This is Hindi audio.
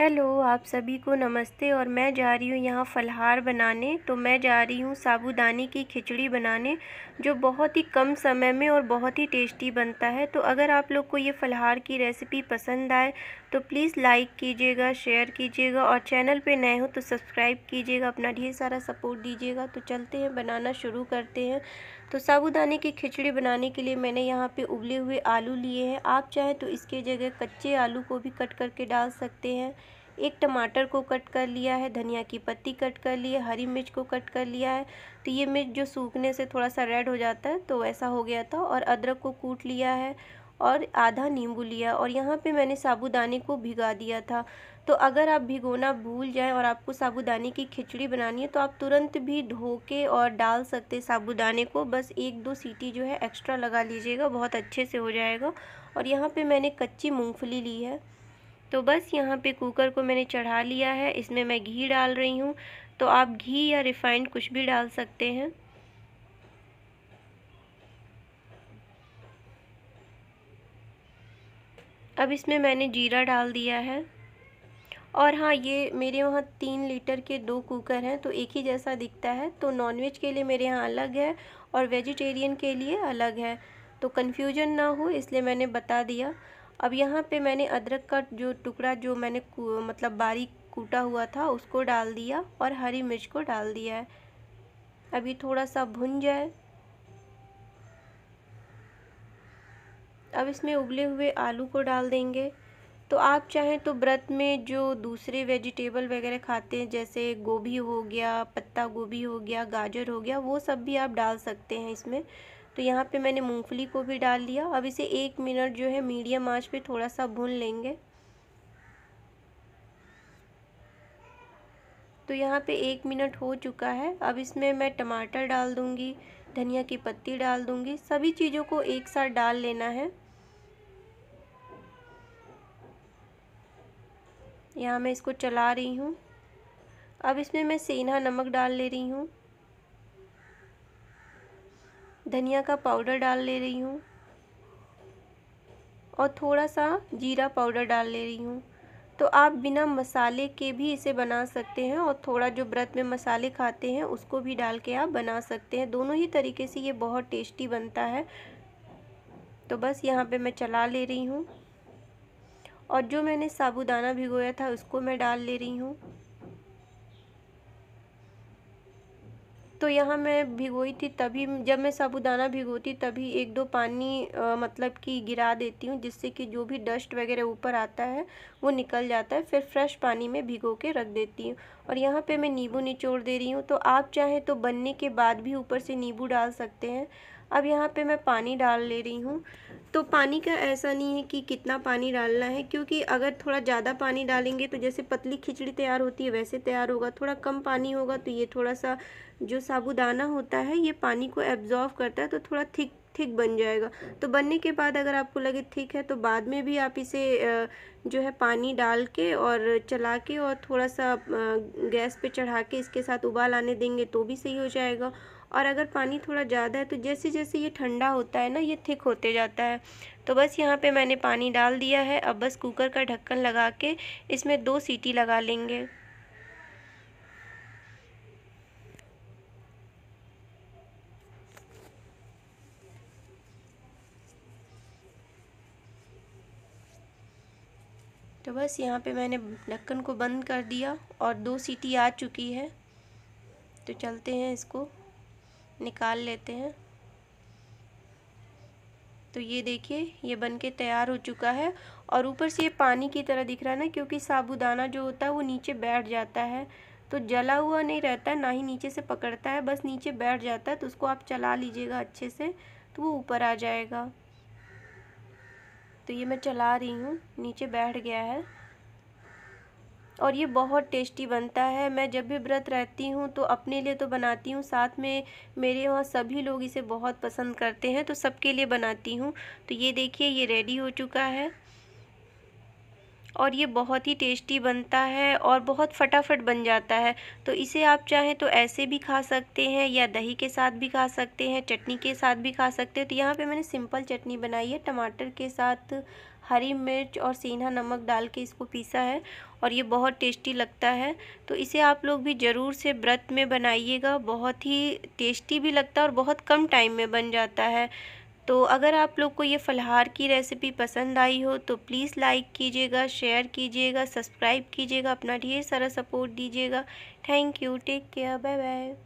हेलो आप सभी को नमस्ते और मैं जा रही हूँ यहाँ फलहार बनाने तो मैं जा रही हूँ साबूदाने की खिचड़ी बनाने जो बहुत ही कम समय में और बहुत ही टेस्टी बनता है तो अगर आप लोग को ये फलहार की रेसिपी पसंद आए तो प्लीज़ लाइक कीजिएगा शेयर कीजिएगा और चैनल पे नए हो तो सब्सक्राइब कीजिएगा अपना ढेर सारा सपोर्ट दीजिएगा तो चलते हैं बनाना शुरू करते हैं तो साबूदाने की खिचड़ी बनाने के लिए मैंने यहाँ पे उबले हुए आलू लिए हैं आप चाहें तो इसके जगह कच्चे आलू को भी कट करके डाल सकते हैं एक टमाटर को कट कर लिया है धनिया की पत्ती कट कर ली है हरी मिर्च को कट कर लिया है तो ये मिर्च जो सूखने से थोड़ा सा रेड हो जाता है तो वैसा हो गया था और अदरक को कूट लिया है और आधा नींबू लिया और यहाँ पे मैंने साबूदाने को भिगा दिया था तो अगर आप भिगोना भूल जाए और आपको साबूदाने की खिचड़ी बनानी है तो आप तुरंत भी धो के और डाल सकते साबूदाने को बस एक दो सीटी जो है एक्स्ट्रा लगा लीजिएगा बहुत अच्छे से हो जाएगा और यहाँ पे मैंने कच्ची मूंगफली ली है तो बस यहाँ पे कुकर को मैंने चढ़ा लिया है इसमें मैं घी डाल रही हूँ तो आप घी या रिफ़ाइंड कुछ भी डाल सकते हैं अब इसमें मैंने जीरा डाल दिया है और हाँ ये मेरे वहाँ तीन लीटर के दो कुकर हैं तो एक ही जैसा दिखता है तो नॉनवेज के लिए मेरे यहाँ अलग है और वेजिटेरियन के लिए अलग है तो कन्फ्यूजन ना हो इसलिए मैंने बता दिया अब यहाँ पे मैंने अदरक का जो टुकड़ा जो मैंने मतलब बारीक कूटा हुआ था उसको डाल दिया और हरी मिर्च को डाल दिया है अभी थोड़ा सा भुन जाए अब इसमें उबले हुए आलू को डाल देंगे तो आप चाहें तो व्रत में जो दूसरे वेजिटेबल वगैरह खाते हैं जैसे गोभी हो गया पत्ता गोभी हो गया गाजर हो गया वो सब भी आप डाल सकते हैं इसमें तो यहाँ पे मैंने मूंगफली को भी डाल लिया अब इसे एक मिनट जो है मीडियम आंच पे थोड़ा सा भून लेंगे तो यहाँ पे एक मिनट हो चुका है अब इसमें मैं टमाटर डाल दूँगी धनिया की पत्ती डाल दूँगी सभी चीज़ों को एक साथ डाल लेना है यहाँ मैं इसको चला रही हूँ अब इसमें मैं सेंधा नमक डाल ले रही हूँ धनिया का पाउडर डाल ले रही हूँ और थोड़ा सा जीरा पाउडर डाल ले रही हूँ तो आप बिना मसाले के भी इसे बना सकते हैं और थोड़ा जो व्रत में मसाले खाते हैं उसको भी डाल के आप बना सकते हैं दोनों ही तरीके से ये बहुत टेस्टी बनता है तो बस यहाँ पे मैं चला ले रही हूँ और जो मैंने साबूदाना भिगोया था उसको मैं डाल ले रही हूँ तो यहाँ मैं भिगोई थी तभी जब मैं साबूदाना भिगोती तभी एक दो पानी आ, मतलब कि गिरा देती हूँ जिससे कि जो भी डस्ट वगैरह ऊपर आता है वो निकल जाता है फिर फ्रेश पानी में भिगो के रख देती हूँ और यहाँ पे मैं नींबू निचोड़ दे रही हूँ तो आप चाहें तो बनने के बाद भी ऊपर से नींबू डाल सकते हैं अब यहाँ पर मैं पानी डाल ले रही हूँ तो पानी का ऐसा नहीं है कि कितना पानी डालना है क्योंकि अगर थोड़ा ज़्यादा पानी डालेंगे तो जैसे पतली खिचड़ी तैयार होती है वैसे तैयार होगा थोड़ा कम पानी होगा तो ये थोड़ा सा जो साबुदाना होता है ये पानी को एब्जॉर्व करता है तो थोड़ा थिक थिक बन जाएगा तो बनने के बाद अगर आपको लगे थिक है तो बाद में भी आप इसे जो है पानी डाल के और चला के और थोड़ा सा गैस पे चढ़ा के इसके साथ उबाल आने देंगे तो भी सही हो जाएगा और अगर पानी थोड़ा ज़्यादा है तो जैसे जैसे ये ठंडा होता है ना ये थिक होते जाता है तो बस यहाँ पे मैंने पानी डाल दिया है अब बस कुकर का ढक्कन लगा के इसमें दो सीटी लगा लेंगे तो बस यहाँ पे मैंने ढक्कन को बंद कर दिया और दो सीटी आ चुकी है तो चलते हैं इसको निकाल लेते हैं तो ये देखिए ये बन के तैयार हो चुका है और ऊपर से ये पानी की तरह दिख रहा है ना क्योंकि साबुदाना जो होता है वो नीचे बैठ जाता है तो जला हुआ नहीं रहता है ना ही नीचे से पकड़ता है बस नीचे बैठ जाता है तो उसको आप चला लीजिएगा अच्छे से तो वो ऊपर आ जाएगा तो ये मैं चला रही हूँ नीचे बैठ गया है और ये बहुत टेस्टी बनता है मैं जब भी व्रत रहती हूँ तो अपने लिए तो बनाती हूँ साथ में मेरे वहाँ सभी लोग इसे बहुत पसंद करते हैं तो सबके लिए बनाती हूँ तो ये देखिए ये रेडी हो चुका है और ये बहुत ही टेस्टी बनता है और बहुत फटाफट बन जाता है तो इसे आप चाहें तो ऐसे भी खा सकते हैं या दही के साथ भी खा सकते हैं चटनी के साथ भी खा सकते हैं तो यहाँ पे मैंने सिंपल चटनी बनाई है टमाटर के साथ हरी मिर्च और सीना नमक डाल के इसको पीसा है और ये बहुत टेस्टी लगता है तो इसे आप लोग भी ज़रूर से व्रत में बनाइएगा बहुत ही टेस्टी भी लगता है और बहुत कम टाइम में बन जाता है तो अगर आप लोग को ये फलहार की रेसिपी पसंद आई हो तो प्लीज़ लाइक कीजिएगा शेयर कीजिएगा सब्सक्राइब कीजिएगा अपना ढेर सारा सपोर्ट दीजिएगा thank you take care bye bye